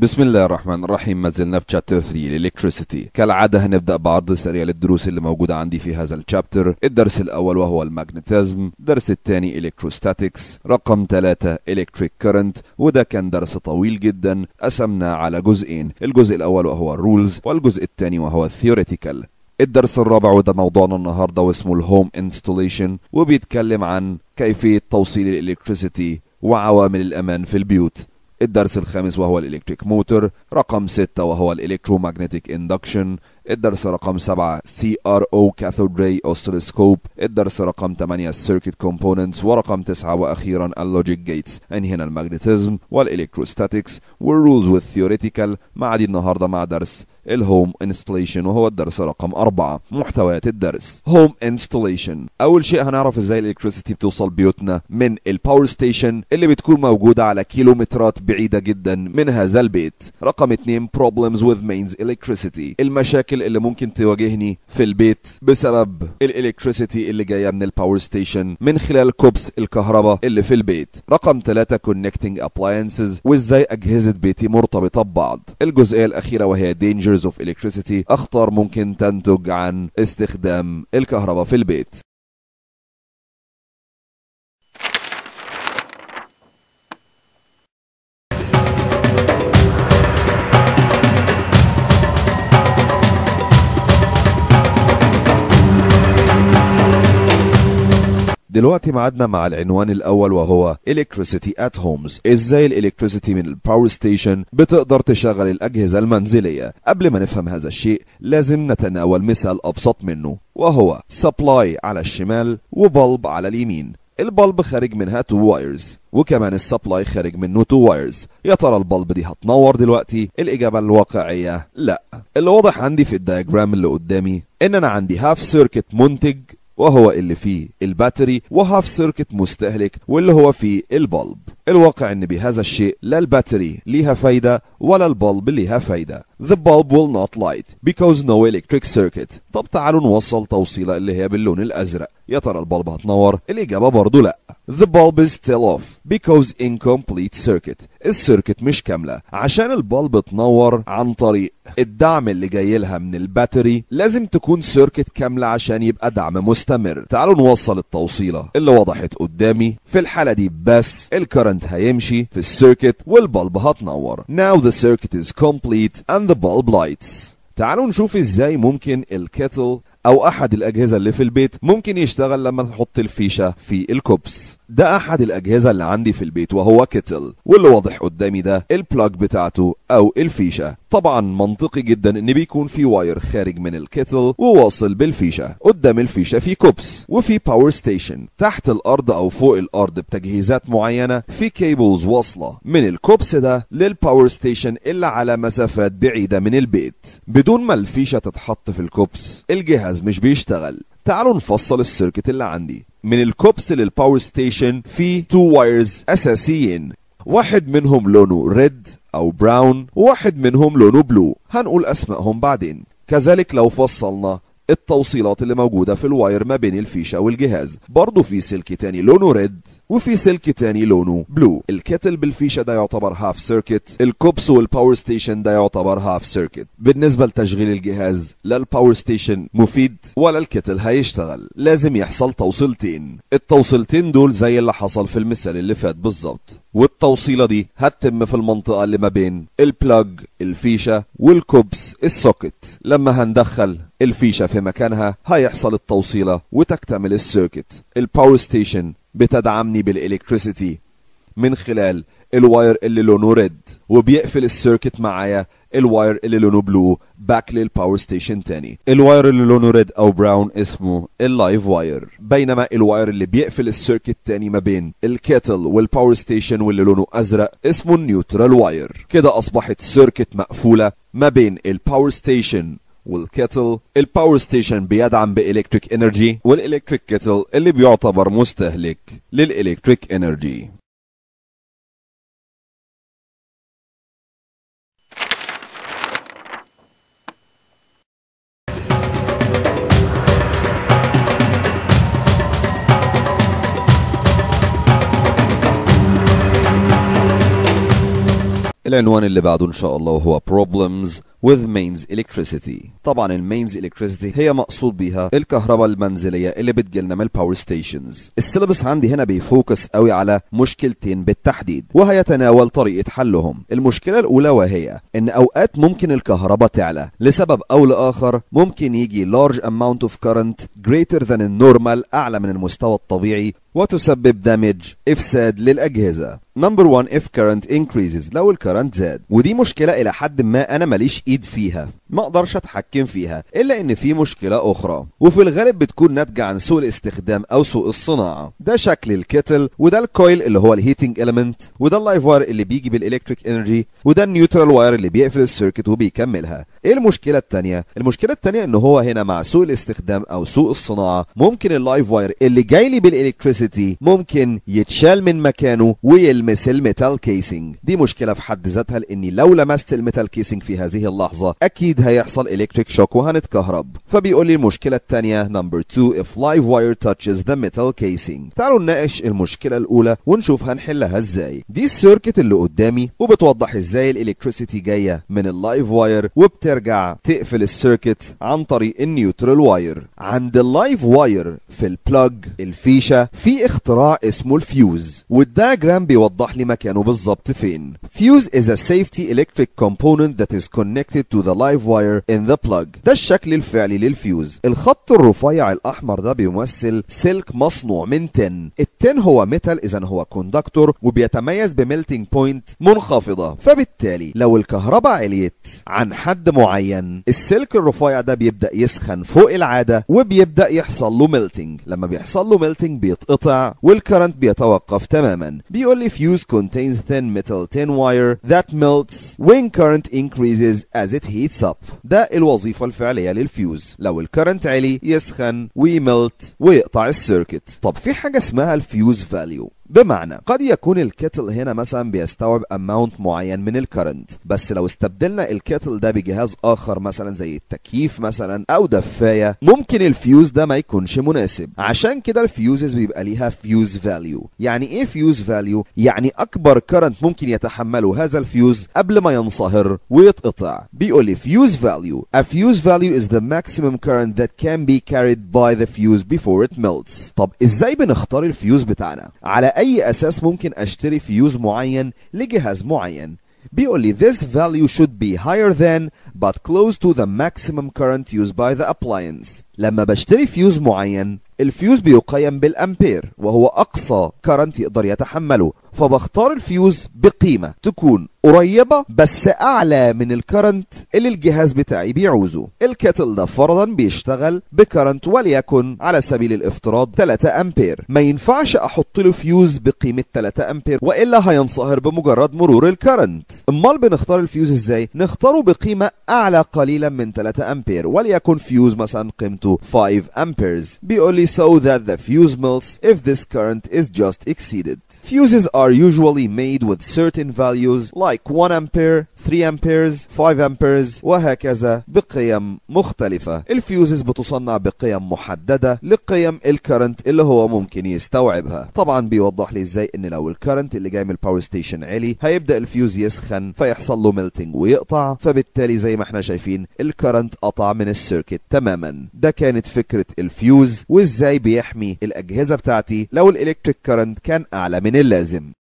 بسم الله الرحمن الرحيم ما زلنا في شابتر 3 الالكتريسيتي كالعاده هنبدا بعرض سريع للدروس اللي موجوده عندي في هذا الشابتر الدرس الاول وهو الماجنتيزم الدرس الثاني الكتروستاتكس رقم 3 الكتريك كرنت وده كان درس طويل جدا قسمنا على جزئين الجزء الاول وهو الرولز والجزء الثاني وهو الثيوريتيكال الدرس الرابع وده موضوعنا النهارده واسمه الهوم انستوليشن وبيتكلم عن كيفيه توصيل الالكتريسيتي وعوامل الامان في البيوت الدرس الخامس وهو الإلكتريك موتور رقم ستة وهو ماجنتيك إندكشن الدرس رقم سبعة سي ار او كاثود راي اوسيلوسكوب الدرس رقم ثمانية السيركت كومبوننتس ورقم تسعة واخيرا اللوجيك جيتس انهينا الماجنتيزم والالكتروستاتكس والرولز والثيوريتيكال مع دي النهارده مع درس الهوم انستليشن وهو الدرس رقم أربعة محتويات الدرس هوم انستليشن أول شيء هنعرف إزاي الإلكتريسيتي بتوصل بيوتنا من الباور ستيشن اللي بتكون موجودة على كيلومترات بعيدة جدا من هذا البيت رقم اتنين problems with mains electricity المشاكل اللي ممكن تواجهني في البيت بسبب الإلكتريسيتي اللي جاية من الباور ستيشن من خلال كوبس الكهرباء اللي في البيت رقم ثلاثة connecting appliances وإزاي أجهزة بيتي مرتبطة ببعض الجزئية الأخيرة وهي dangers Stories of أخطر ممكن تنتج عن استخدام الكهرباء في البيت دلوقتي معادنا مع العنوان الاول وهو electricity at homes ازاي الالكتريسيتي من الباور ستيشن بتقدر تشغل الاجهزة المنزلية قبل ما نفهم هذا الشيء لازم نتناول مثال ابسط منه وهو سبلاي على الشمال وبلب على اليمين البلب خارج منها تو وايرز وكمان السبلاي خارج منه تو وايرز يا ترى البلب دي هتنور دلوقتي الاجابه الواقعيه لا اللي واضح عندي في الدياجرام اللي قدامي ان انا عندي هاف سيركت منتج وهو اللي فيه الباتري وهاف سيركت مستهلك واللي هو فيه البلب الواقع ان بهذا الشيء لا الباتري ليها فايدة ولا البلب ليها فايدة The bulb will not light because no electric circuit طب تعالوا نوصل توصيلة اللي هي باللون الأزرق يا ترى البلب هتنور الإجابة برضو لا The bulb is still off because incomplete circuit السيركت مش كاملة عشان البلب تنور عن طريق الدعم اللي جاي لها من الباتري لازم تكون سيركت كاملة عشان يبقى دعم مستمر تعالوا نوصل التوصيلة اللي وضحت قدامي في الحالة دي بس الكرنت الكرنت هيمشي في السيركت والبلب هتنور now the circuit is complete and the bulb lights تعالوا نشوف ازاي ممكن الكتل او احد الاجهزه اللي في البيت ممكن يشتغل لما تحط الفيشه في الكوبس ده احد الاجهزه اللي عندي في البيت وهو كتل واللي واضح قدامي ده البلاج بتاعته او الفيشه طبعا منطقي جدا ان بيكون في واير خارج من الكتل وواصل بالفيشه قدام الفيشه في كوبس وفي باور ستيشن تحت الارض او فوق الارض بتجهيزات معينه في كيبلز واصله من الكوبس ده للباور ستيشن اللي على مسافات بعيده من البيت بدون ما الفيشه تتحط في الكوبس الجهاز مش بيشتغل تعالوا نفصل السيركت اللي عندي من الكوبس للباور ستيشن في تو وايرز اساسيين واحد منهم لونه ريد أو براون وواحد منهم لونه بلو هنقول أسمائهم بعدين كذلك لو فصلنا التوصيلات اللي موجودة في الواير ما بين الفيشة والجهاز برضه في سلك تاني لونه ريد وفي سلك تاني لونه بلو الكتل بالفيشة ده يعتبر هاف سيركت الكوبس والباور ستيشن ده يعتبر هاف سيركت بالنسبة لتشغيل الجهاز لا الباور ستيشن مفيد ولا الكتل هيشتغل لازم يحصل توصيلتين التوصيلتين دول زي اللي حصل في المثال اللي فات بالظبط والتوصيلة دي هتتم في المنطقة اللي ما بين البلاج الفيشة والكوبس السوكت لما هندخل الفيشة في مكانها هيحصل التوصيلة وتكتمل السيركت الباور ستيشن بتدعمني بالإلكتريسيتي من خلال الواير اللي لونه ريد وبيقفل السيركت معايا الواير اللي لونه بلو باك للباور ستيشن تاني الواير اللي لونه ريد او براون اسمه اللايف واير بينما الواير اللي بيقفل السيركت تاني ما بين الكيتل والباور ستيشن واللي لونه ازرق اسمه النيوترال واير كده اصبحت سيركت مقفوله ما بين الباور ستيشن والكيتل الباور ستيشن بيدعم بإلكتريك انرجي والإلكتريك كيتل اللي بيعتبر مستهلك للإلكتريك انرجي العنوان اللي بعده إن شاء الله وهو Problems with mains electricity طبعا المينز electricity هي مقصود بيها الكهرباء المنزليه اللي بتجيلنا من الباور ستيشنز السيلابس عندي هنا بيفوكس قوي على مشكلتين بالتحديد وهيتناول طريقه حلهم المشكله الاولى وهي ان اوقات ممكن الكهرباء تعلى لسبب او لاخر ممكن يجي large amount of current greater than النورمال اعلى من المستوى الطبيعي وتسبب دامج افساد للاجهزه نمبر 1 اف كرنت انكريزز لو الكرنت زاد ودي مشكله الى حد ما انا ماليش ايد فيها ما اقدرش اتحكم فيها الا ان في مشكله اخرى وفي الغالب بتكون ناتجه عن سوء الاستخدام او سوء الصناعه ده شكل الكتل وده الكويل اللي هو الهيتنج اليمنت وده اللايف واير اللي بيجي بالالكتريك انرجي وده النيوترال واير اللي بيقفل السيركت وبيكملها ايه المشكله الثانيه المشكله الثانيه ان هو هنا مع سوء الاستخدام او سوء الصناعه ممكن اللايف واير اللي جاي لي بالالكتريسيتي ممكن يتشال من مكانه ويلمس الميتال كيسنج دي مشكله في حد ذاتها لاني لو لمست الميتال كيسنج في هذه اللحظة أكيد هيحصل إلكتريك شوك وهنتكهرب فبيقول لي المشكلة الثانية نمبر 2 if live wire touches the metal casing تعالوا نناقش المشكلة الأولى ونشوف هنحلها إزاي دي السيركت اللي قدامي وبتوضح إزاي الإلكتريسيتي جاية من اللايف واير وبترجع تقفل السيركت عن طريق النيوترال واير عند اللايف واير في البلاج الفيشة في اختراع اسمه الفيوز والدياجرام بيوضح لي مكانه بالظبط فين فيوز is a safety electric component that is connected connected to the live wire in the plug ده الشكل الفعلي للفيوز الخط الرفيع الأحمر ده بيمثل سلك مصنوع من تن التن هو ميتال إذا هو كوندكتور وبيتميز بميلتنج بوينت منخفضة فبالتالي لو الكهرباء عليت عن حد معين السلك الرفيع ده بيبدأ يسخن فوق العادة وبيبدأ يحصل له ميلتنج لما بيحصل له ميلتنج بيتقطع والكرنت بيتوقف تماما بيقول لي فيوز contains thin metal tin wire that melts when current increases as it heats up ده الوظيفة الفعلية للفيوز لو الكرنت عالي يسخن ويملت ويقطع السيركت طب في حاجة اسمها الفيوز فاليو بمعنى قد يكون الكتل هنا مثلا بيستوعب اماونت معين من الكرنت بس لو استبدلنا الكتل ده بجهاز اخر مثلا زي التكييف مثلا او دفايه ممكن الفيوز ده ما يكونش مناسب عشان كده الفيوزز بيبقى ليها فيوز فاليو يعني ايه فيوز فاليو يعني اكبر كرنت ممكن يتحمله هذا الفيوز قبل ما ينصهر ويتقطع بيقول لي فيوز فاليو ا فيوز فاليو is the maximum current that can be carried by the فيوز before it melts طب ازاي بنختار الفيوز بتاعنا على اي اساس ممكن اشتري فيوز معين لجهاز معين بيقول لي this value should be higher than but close to the maximum current used by the appliance لما بشتري فيوز معين الفيوز بيقيم بالامبير وهو اقصى كرنت يقدر يتحمله فبختار الفيوز بقيمه تكون قريبه بس اعلى من الكرنت اللي الجهاز بتاعي بيعوزه الكتل ده فرضا بيشتغل بكرنت وليكن على سبيل الافتراض 3 امبير ما ينفعش احط له فيوز بقيمه 3 امبير والا هينصهر بمجرد مرور الكرنت امال بنختار الفيوز ازاي نختاره بقيمه اعلى قليلا من 3 امبير وليكن فيوز مثلا قيمته to 5 amperes. Be only so that the fuse melts if this current is just exceeded. Fuses are usually made with certain values like 1 ampere, 3 amperes, 5 amperes وهكذا بقيم مختلفة. الفيوزز بتصنع بقيم محددة لقيم الكرنت اللي هو ممكن يستوعبها. طبعا بيوضح لي ازاي ان لو الكرنت اللي جاي من الباور ستيشن عالي هيبدأ الفيوز يسخن فيحصل له ميلتنج ويقطع فبالتالي زي ما احنا شايفين الكرنت قطع من السيركت تماما. ده كانت فكرة الفيوز وازاي بيحمي الأجهزة بتاعتي لو الإلكتريك كارنت كان أعلى من اللازم